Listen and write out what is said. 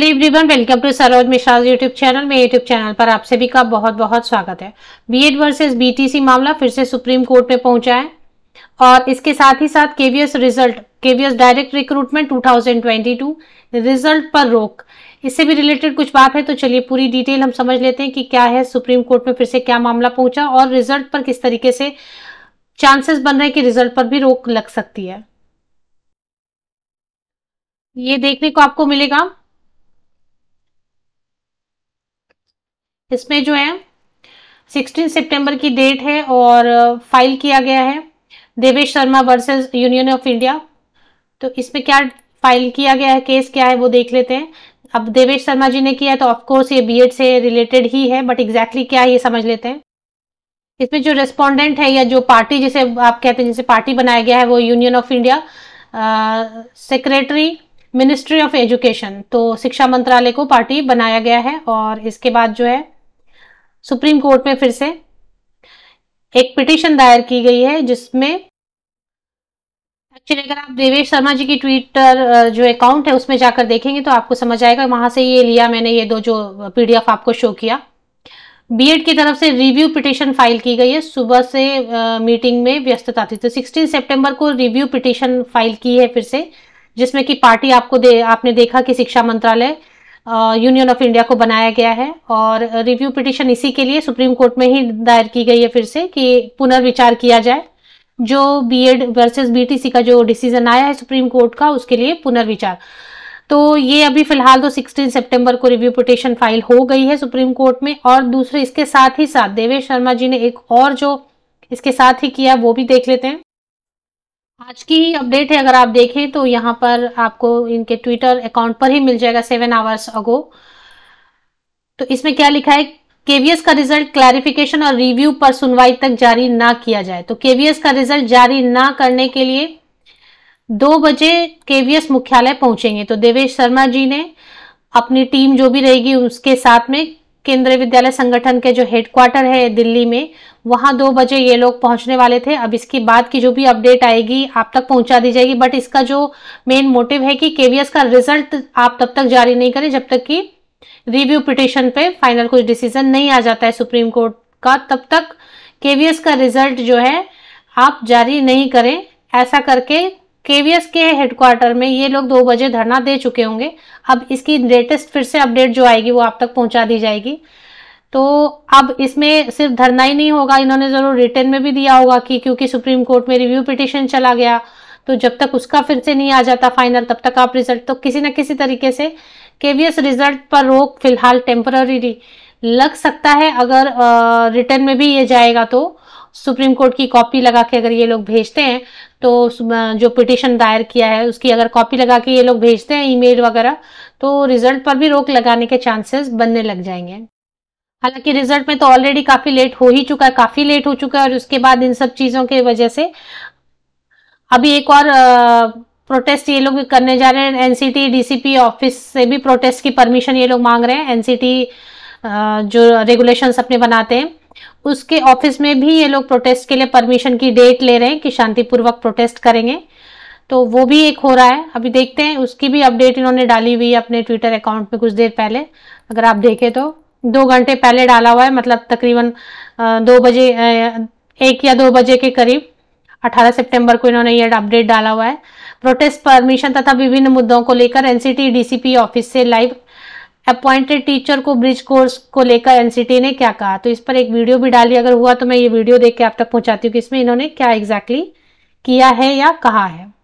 hello everyone welcome to Saroj Mishra YouTube channel में YouTube channel पर आप सभी का बहुत बहुत स्वागत है बीएड वर्सेस बीटीसी मामला फिर से सुप्रीम कोर्ट में पहुंचा है और इसके साथ ही साथ KVS result KVS direct recruitment 2022 result पर रोक इससे भी रिलेटेड कुछ बात है तो चलिए पूरी डिटेल हम समझ लेते हैं कि क्या है सुप्रीम कोर्ट में फिर से क्या मामला पहुंचा और रिजल्ट पर किस तरीके से चांसेस बन रहे हैं कि रिजल्ट पर भी रोक लग सकती है ये देखने को आपको मिलेगा इसमें जो है 16 सितंबर की डेट है और फाइल uh, किया गया है Devesh Sharma versus Union of India तो इसमें क्या फाइल किया गया है केस क्या है वो देख लेते हैं अब देवेश शर्मा जी ने किया है तो ऑफकोर्स ये बी से रिलेटेड ही है बट एग्जैक्टली exactly क्या है ये समझ लेते हैं इसमें जो रेस्पोंडेंट है या जो पार्टी जिसे आप कहते हैं जिसे पार्टी बनाया गया है वो Union of India secretary ministry of education तो शिक्षा मंत्रालय को पार्टी बनाया गया है और इसके बाद जो है सुप्रीम कोर्ट में फिर से एक पिटिशन दायर की गई है जिसमें एक्चुअली अगर आप देवेश शर्मा जी की ट्विटर जो अकाउंट है उसमें जाकर देखेंगे तो आपको समझ आएगा वहां से ये लिया मैंने ये दो जो पीडीएफ आपको शो किया बीएड की तरफ से रिव्यू पिटिशन फाइल की गई है सुबह से आ, मीटिंग में व्यस्तता थी तो 16 सितंबर को रिव्यू पिटिशन फाइल की है फिर से जिसमें कि पार्टी आपको दे आपने देखा कि शिक्षा मंत्रालय यूनियन ऑफ इंडिया को बनाया गया है और रिव्यू पिटिशन इसी के लिए सुप्रीम कोर्ट में ही दायर की गई है फिर से कि पुनर्विचार किया जाए जो बी एड वर्सेज बी का जो डिसीजन आया है सुप्रीम कोर्ट का उसके लिए पुनर्विचार तो ये अभी फिलहाल तो 16 सितंबर को रिव्यू पिटिशन फाइल हो गई है सुप्रीम कोर्ट में और दूसरे इसके साथ ही साथ देवेश शर्मा जी ने एक और जो इसके साथ ही किया वो भी देख लेते हैं आज की अपडेट है अगर आप देखें तो यहाँ पर आपको इनके ट्विटर अकाउंट पर ही मिल जाएगा सेवन आवर्स अगो तो इसमें क्या लिखा है केवीएस का रिजल्ट क्लैरिफिकेशन और रिव्यू पर सुनवाई तक जारी ना किया जाए तो केवीएस का रिजल्ट जारी ना करने के लिए दो बजे केवीएस मुख्यालय पहुंचेंगे तो देवेश शर्मा जी ने अपनी टीम जो भी रहेगी उसके साथ में केंद्रीय विद्यालय संगठन के जो हेडक्वार्टर है दिल्ली में वहाँ दो बजे ये लोग पहुँचने वाले थे अब इसके बाद की जो भी अपडेट आएगी आप तक पहुँचा दी जाएगी बट इसका जो मेन मोटिव है कि के का रिजल्ट आप तब तक जारी नहीं करें जब तक कि रिव्यू पिटिशन पे फाइनल कुछ डिसीजन नहीं आ जाता है सुप्रीम कोर्ट का तब तक केवीएस का रिजल्ट जो है आप जारी नहीं करें ऐसा करके केवीएस के हेडक्वार्टर में ये लोग दो बजे धरना दे चुके होंगे अब इसकी लेटेस्ट फिर से अपडेट जो आएगी वो आप तक पहुंचा दी जाएगी तो अब इसमें सिर्फ धरना ही नहीं होगा इन्होंने जरूर रिटर्न में भी दिया होगा कि क्योंकि सुप्रीम कोर्ट में रिव्यू पिटिशन चला गया तो जब तक उसका फिर से नहीं आ जाता फाइनल तब तक आप रिजल्ट तो किसी ना किसी तरीके से केवीएस रिजल्ट पर रोक फिलहाल टेम्पररी लग सकता है अगर रिटर्न में भी ये जाएगा तो सुप्रीम कोर्ट की कॉपी लगा के अगर ये लोग भेजते हैं तो जो पिटिशन दायर किया है उसकी अगर कॉपी लगा के ये लोग भेजते हैं ईमेल वगैरह तो रिजल्ट पर भी रोक लगाने के चांसेस बनने लग जाएंगे हालांकि रिजल्ट में तो ऑलरेडी काफ़ी लेट हो ही चुका है काफ़ी लेट हो चुका है और उसके बाद इन सब चीज़ों की वजह से अभी एक और प्रोटेस्ट ये लोग करने जा रहे हैं एनसीटी डीसीपी ऑफिस से भी प्रोटेस्ट की परमिशन ये लोग मांग रहे हैं एनसीटी जो रेगुलेशंस अपने बनाते हैं उसके ऑफिस में भी ये लोग प्रोटेस्ट के लिए परमिशन की डेट ले रहे हैं कि शांतिपूर्वक प्रोटेस्ट करेंगे तो वो भी एक हो रहा है अभी देखते हैं उसकी भी अपडेट इन्होंने डाली हुई है अपने ट्विटर अकाउंट में कुछ देर पहले अगर आप देखें तो दो घंटे पहले डाला हुआ है मतलब तकरीबन दो बजे एक या दो बजे के करीब 18 सितंबर को इन्होंने यह अपडेट डाला हुआ है प्रोटेस्ट परमिशन तथा विभिन्न मुद्दों को लेकर एनसीटी डीसीपी ऑफिस से लाइव अपॉइंटेड टीचर को ब्रिज कोर्स को लेकर एनसीटी ने क्या कहा तो इस पर एक वीडियो भी डाली अगर हुआ तो मैं ये वीडियो देख के आप तक पहुंचाती हूँ कि इसमें इन्होंने क्या एग्जैक्टली exactly किया है या कहा है